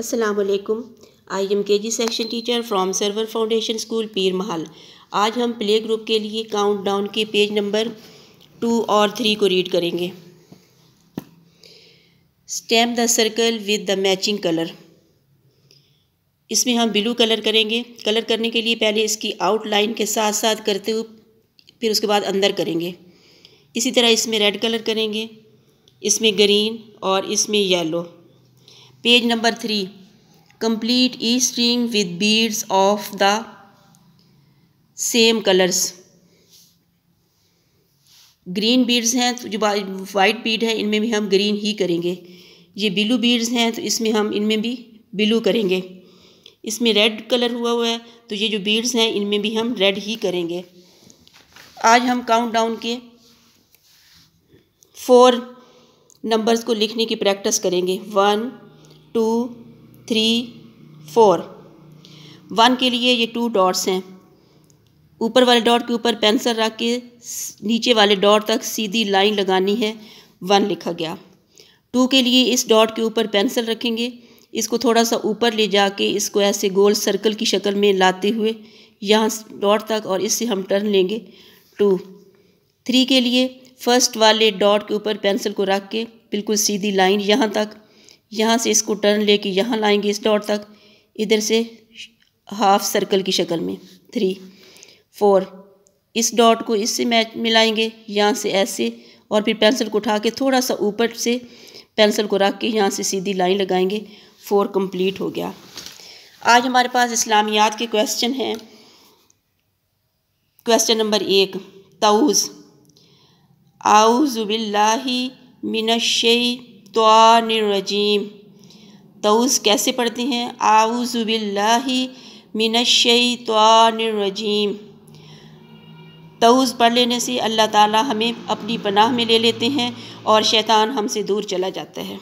वालेकुम I am K G section teacher from Sarwar foundation school Peer Mahal आज हम प्ले ग्रुप के लिए काउंट डाउन के पेज नंबर टू और थ्री को रीड करेंगे stamp the circle with the matching colour इसमें हम ब्लू कलर करेंगे कलर करने के लिए पहले इसकी आउटलाइन के साथ साथ करते हुए फिर उसके बाद अंदर करेंगे इसी तरह इसमें रेड कलर करेंगे इसमें ग्रीन और इसमें yellow page number three complete the string with beads of the same colours green beads हैं तो जो वाइट बीड है इनमें भी हम ग्रीन ही करेंगे ये ब्लू बीड्स हैं तो इसमें हम इनमें भी ब्लू करेंगे इसमें रेड कलर हुआ हुआ है तो ये जो बीड्स हैं इनमें भी हम रेड ही करेंगे आज हम काउंट डाउन के फोर नंबर्स को लिखने की प्रैक्टिस करेंगे one two three four one के लिए ये टू डॉट्स हैं ऊपर वाले डॉट के ऊपर पेंसिल रख के नीचे वाले डॉट तक सीधी लाइन लगानी है वन लिखा गया टू के लिए इस डॉट के ऊपर पेंसिल रखेंगे इसको थोड़ा सा ऊपर ले जाके इसको ऐसे गोल सर्कल की शक्ल में लाते हुए यहाँ डॉट तक और इससे हम टर्न लेंगे टू थ्री के लिए फर्स्ट वाले डॉट के ऊपर पेंसिल को रख के बिल्कुल सीधी लाइन यहाँ तक यहाँ से इसको टर्न लेके यहाँ लाएँगे इस डॉट तक इधर से हाफ सर्कल की शक्ल में थ्री फोर इस डॉट को इससे मैच मिलाएंगे यहाँ से ऐसे और फिर पेंसिल को उठा के थोड़ा सा ऊपर से पेंसिल को रख के यहाँ से सीधी लाइन लगाएंगे फोर कंप्लीट हो गया आज हमारे पास इस्लामियात के क्वेश्चन हैं क्वेश्चन नंबर एक तऊज आउज़बिल्लाही मिनशई शैतवानरजीम तऊस कैसे पढ़ते हैं मिनशई मिनशैतवानरजीम तऊस पढ़ लेने से अल्लाह ताला हमें अपनी पनाह में ले लेते हैं और शैतान हमसे दूर चला जाता है